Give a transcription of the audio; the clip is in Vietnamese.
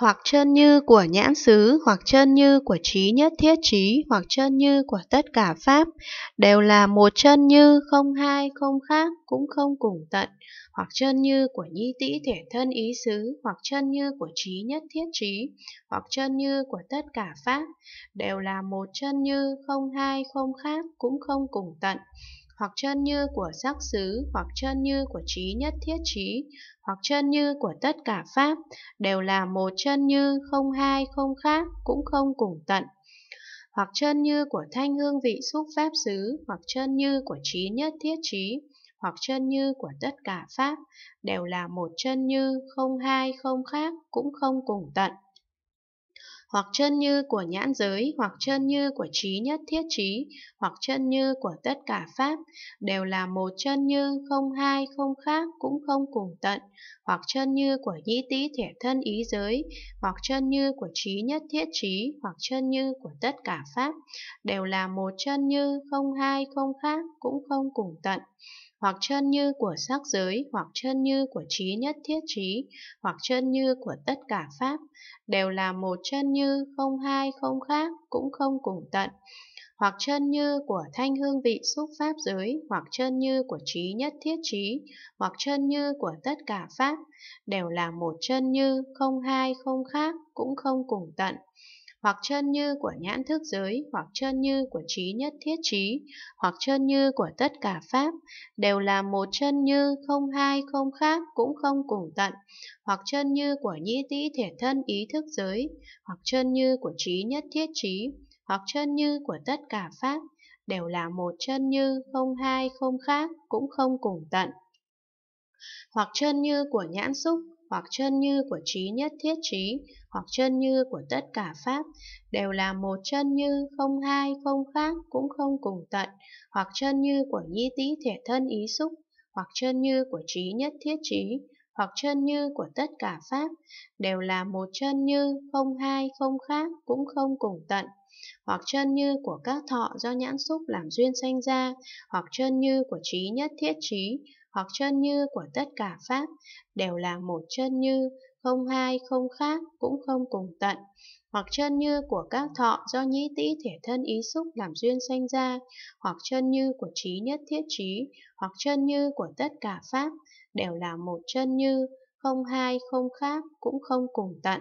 hoặc chân như của nhãn xứ, hoặc chân như của trí nhất thiết trí, hoặc chân như của tất cả pháp, đều là một chân như, không hai, không khác, cũng không cùng tận, hoặc chân như của nhi tĩ thể thân ý xứ, hoặc chân như của trí nhất thiết trí, hoặc chân như của tất cả pháp, đều là một chân như, không hai, không khác, cũng không cùng tận, hoặc chân như của sắc xứ, hoặc chân như của trí nhất thiết trí, hoặc chân như của tất cả pháp, đều là một chân như, không hai, không khác, cũng không cùng tận. Hoặc chân như của thanh hương vị xúc pháp xứ, hoặc chân như của trí nhất thiết trí, hoặc chân như của tất cả pháp, đều là một chân như, không hai, không khác, cũng không cùng tận hoặc chân như của nhãn giới, hoặc chân như của trí nhất thiết trí, hoặc chân như của tất cả pháp, đều là một chân như, không hai, không khác, cũng không cùng tận, hoặc chân như của nhĩ tý thể thân ý giới, hoặc chân như của trí nhất thiết trí, hoặc chân như của tất cả pháp, đều là một chân như, không hai, không khác, cũng không cùng tận hoặc chân như của sắc giới, hoặc chân như của trí nhất thiết trí, hoặc chân như của tất cả pháp, đều là một chân như, không hai, không khác, cũng không cùng tận hoặc chân như của thanh hương vị xúc pháp giới, hoặc chân như của trí nhất thiết trí, hoặc chân như của tất cả pháp, đều là một chân như, không hai, không khác, cũng không cùng tận hoặc chân như của nhãn thức giới, hoặc chân như của trí nhất thiết trí, hoặc chân như của tất cả pháp, đều là một chân như không hai không khác cũng không cùng tận, hoặc chân như của nhĩ tĩ thể thân ý thức giới, hoặc chân như của trí nhất thiết trí, hoặc chân như của tất cả pháp, đều là một chân như không hai không khác cũng không cùng tận hoặc chân như của nhãn xúc hoặc chân như của trí nhất thiết trí, hoặc chân như của tất cả pháp, đều là một chân như, không hai, không khác, cũng không cùng tận, hoặc chân như của nhi tý thể thân ý xúc, hoặc chân như của trí nhất thiết trí, hoặc chân như của tất cả pháp, đều là một chân như, không hai, không khác, cũng không cùng tận, hoặc chân như của các thọ do nhãn xúc làm duyên sanh ra, hoặc chân như của trí nhất thiết trí, hoặc chân như của tất cả Pháp đều là một chân như, không hai, không khác, cũng không cùng tận. Hoặc chân như của các thọ do nhĩ tĩ thể thân ý xúc làm duyên sanh ra, hoặc chân như của trí nhất thiết trí, hoặc chân như của tất cả Pháp đều là một chân như, không hai, không khác, cũng không cùng tận.